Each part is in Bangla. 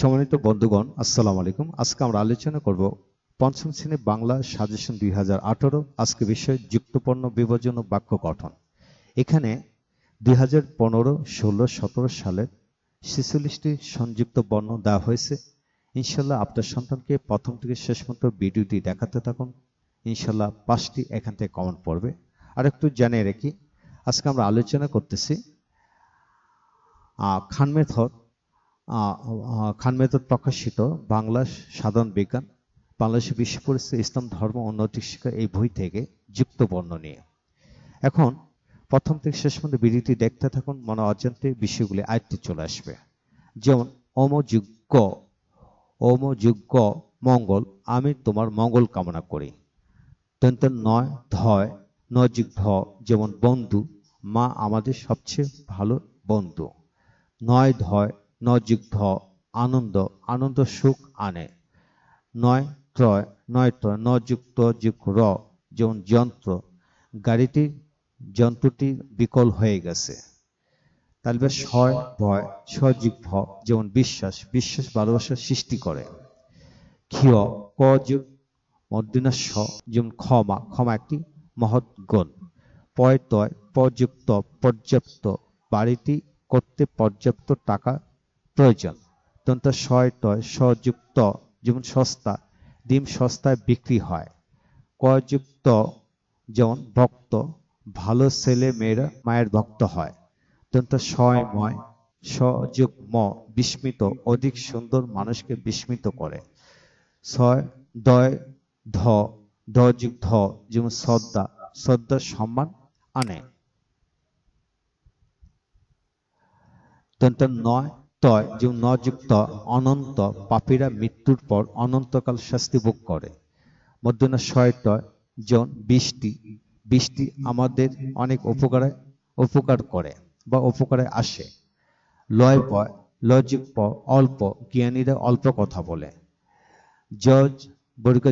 সম্মানিত বন্ধুগণ আসসালামু আলাইকুম আজকে আমরা আলোচনা করব পঞ্চম শ্রেণী বাংলা সাজেশন দুই হাজার আঠারো আজকে বিষয় যুক্তপর্ণ বিভাজন বাক্য গঠন এখানে দুই হাজার পনেরো ষোলো সতেরো সালের ছেচল্লিশটি সংযুক্ত বর্ণ দেওয়া হয়েছে ইনশাল্লাহ আপনার সন্তানকে প্রথম থেকে শেষ মতো ভিডিওটি দেখাতে থাকুন ইনশাল্লাহ পাঁচটি এখান থেকে কমন পড়বে আর একটু জানিয়ে রাখি আজকে আমরা আলোচনা করতেছি খান মেথড খান মেদর প্রকাশিত বাংলা সাধারণ বিজ্ঞান বাংলাদেশে বিশ্ব পরিস্থিতি ইসলাম ধর্ম উন্নতি শিক্ষা এই বই থেকে যুক্ত বর্ণ নিয়ে এখন প্রথম থেকে শেষ পর্যন্ত বিরতি দেখতে থাকুন মনে অজান্তে বিষয়গুলি আয়ত্তে চলে আসবে যেমন অমযোগ্য অমযোগ্য মঙ্গল আমি তোমার মঙ্গল কামনা করি তন্ত নয় ধয় নয় ধ যেমন বন্ধু মা আমাদের সবচেয়ে ভালো বন্ধু নয় ধয় নযুগ্ধ আনন্দ আনন্দ সুখ আনে নয় ত্রয় নয় ত্রয় নযুক্ত যুগ র যেমন যন্ত্র গাড়িটির যন্ত্রটি বিকল হয়ে গেছে তাহলে স্বয় ভয় সযুগ ভ যেমন বিশ্বাস বিশ্বাস ভালোবাসার সৃষ্টি করে ক্ষিয় ক যুগ যেমন ক্ষমা ক্ষমা একটি মহৎ গুণ পয় তয় পর্যুক্ত পর্যাপ্ত বাড়িটি করতে পর্যাপ্ত টাকা প্রয়োজন অত্যন্ত ছয় টয় সযুক্ত যেমন সস্তা ডিম সস্তায় বিক্রি হয় কযুক্ত যেমন ভক্ত ভালো ছেলে মেয়ের মায়ের ভক্ত হয় অত্যন্ত ছয় সযুগ্ম বিস্মিত অধিক সুন্দর মানুষকে বিস্মিত করে ছয় দয় ধ ধযুগ ধ যেমন শ্রদ্ধা শ্রদ্ধা সম্মান আনে তন্ত নয় তয় যে নযুক্ত অনন্ত পাপীরা মৃত্যুর পর অনন্তকাল শাস্তি ভোগ করে মধ্যনা ছয়টয় যেমন বৃষ্টি বৃষ্টি আমাদের অনেক উপকারে উপকার করে বা উপকারে আসে লয় পয় লজিক প অল্প জ্ঞানীরা অল্প কথা বলে জজ বর্গ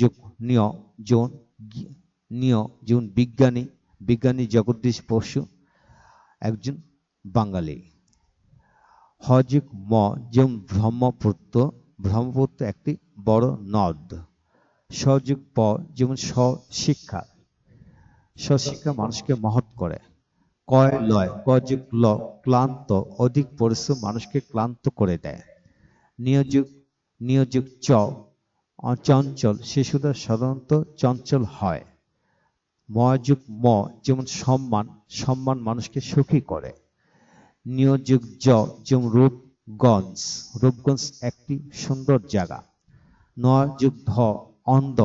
যুগ নিয় জন নিয় যেমন বিজ্ঞানী বিজ্ঞানী জগদীশ বসু একজন বাঙালি হজিক ম যেমন ব্রহ্মপুত্র ব্রহ্মপুত্র একটি বড় নদ সযুগ প যেমন স্বশিক্ষা স্বশিক্ষা মানুষকে মহৎ করে কয় লয় কযুগ ল ক্লান্ত অধিক পরিশ্রম মানুষকে ক্লান্ত করে দেয় নিয়োজুগ নিয়োজুগ চ চঞ্চল শিশুদের সাধারণত চঞ্চল হয় মযুগ ম যেমন সম্মান সম্মান মানুষকে সুখী করে নিয়োজিক যেমন রূপগঞ্জ রূপগঞ্জ একটি সুন্দর জায়গা নয় ধ অন্ধ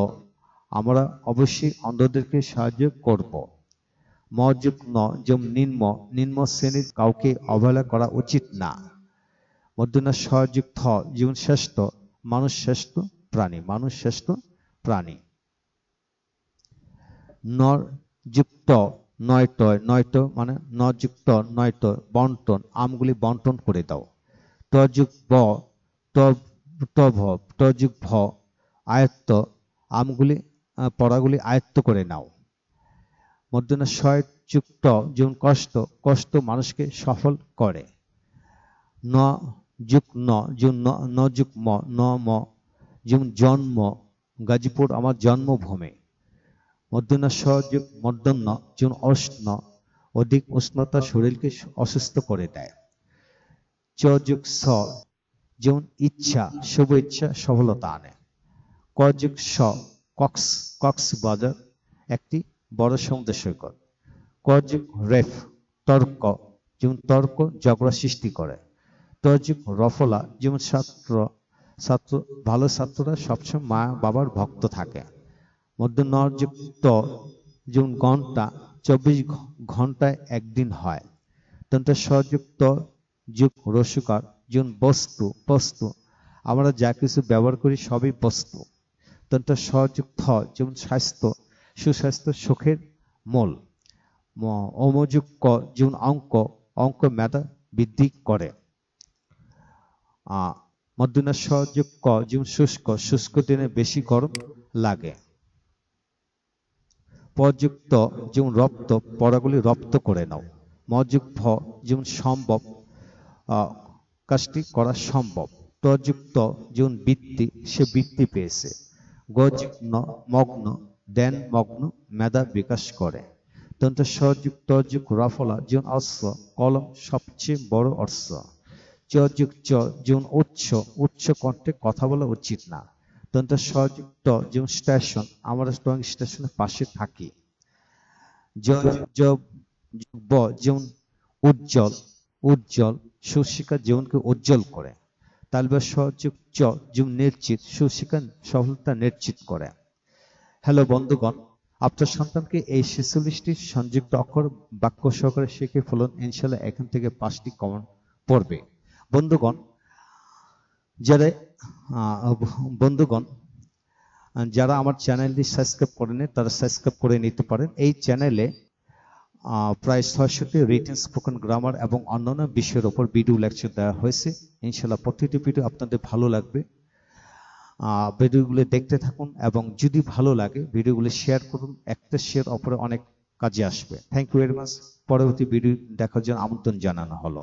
আমরা অবশ্যই অন্ধদেরকে সাহায্য করব মযুগ ন যেমন নিম্ন নিম্ন শ্রেণীর কাউকে অবহেলা করা উচিত না মধ্যনা সহযোগ থ জীবন শ্রেষ্ঠ মানুষ শ্রেষ্ঠ প্রাণী মানুষ শ্রেষ্ঠ প্রাণী নর যুক্ত নয়টয় নয়ট মানে নযুক্ত নয়ট বন্টন আমগুলি বন্টন করে দাও টযুগ ব টভ টযুগ ভ আয়ত্ত আমগুলি পড়াগুলি আয়ত্ত করে নাও মধ্যনা সয়যুক্ত যেমন কষ্ট কষ্ট মানুষকে সফল করে ন যুগ ন যেমন ন ম ন ম যেমন জন্ম গাজীপুর আমার জন্মভূমি মর্দনা সহযোগ অষ্ণ অধিক উষ্ণতা শরীরকে অসুস্থ করে দেয় চযোগ স যেমন ইচ্ছা শুভ ইচ্ছা সফলতা আনে কযোগ স কক্স কক্স বাজার একটি বড় সমুদ্র সৈকত কযোগ রেফ তর্ক যেমন তর্ক ঝগড়া সৃষ্টি করে তর্যুগ রফলা যেমন ছাত্র ছাত্র ভালো ছাত্ররা সবসময় মা বাবার ভক্ত থাকে মধ্যনযুক্ত যেমন ঘন্টা চব্বিশ ঘন্টায় একদিন হয় তন্ত্র স্বযুক্ত যুগ রসুকার যেমন বস্তু বস্তু আমরা যা কিছু ব্যবহার করি সবই বস্তু তন্ত্র স্বযুক্ত যেমন স্বাস্থ্য সুস্বাস্থ্য সুখের মূল অমযুক্ত যেমন অঙ্ক অঙ্ক মেধা বৃদ্ধি করে মধ্যনা সযুক্ত যেমন শুষ্ক শুষ্ক দিনে বেশি গরম লাগে পযুক্ত যেমন রপ্ত পড়াগুলি রপ্ত করে নাও মযুক ফ যেমন সম্ভব কাজটি করা সম্ভব তযুক্ত যেমন বৃত্তি সে বৃত্তি পেয়েছে গযুগ্ন মগ্ন দেন মগ্ন মেধা বিকাশ করে তন্ত্র সযুগ তযুগ রাফলা যেমন অস্ত্র কলম সবচেয়ে বড় অস্ত্র চযুগ চ যেমন উচ্চ উচ্চ কণ্ঠে কথা বলা উচিত না তন্ত্র সংযুক্ত যেমন স্টেশন আমরা টং স্টেশনের পাশে থাকি যেমন উজ্জ্বল উজ্জ্বল সুশিক্ষা জীবনকে উজ্জ্বল করে তালবা সহযুক্ত যেমন নিশ্চিত সুশিক্ষা সফলতা নিশ্চিত করে হ্যালো বন্ধুগণ আপনার সন্তানকে এই ছেচল্লিশটি সংযুক্ত অক্ষর বাক্য সহকারে শিখে ফলন ইনশাল্লাহ এখান থেকে পাঁচটি কমন পড়বে বন্ধুগণ যারা বন্ধুগণ যারা আমার চ্যানেলটি সাবস্ক্রাইব করেন তারা সাবস্ক্রাইব করে নিতে পারেন এই চ্যানেলে প্রায় ছয়শটি রিটেন স্পোকেন গ্রামার এবং অন্যান্য বিষয়ের ওপর ভিডিও লেকচার দেওয়া হয়েছে ইনশাল্লাহ প্রতিটি ভিডিও আপনাদের ভালো লাগবে ভিডিওগুলো দেখতে থাকুন এবং যদি ভালো লাগে ভিডিওগুলো শেয়ার করুন একটা শেয়ার অপরে অনেক কাজে আসবে থ্যাংক ইউ ভেরি মাচ পরবর্তী ভিডিও দেখার জন্য আমন্ত্রণ জানানো হলো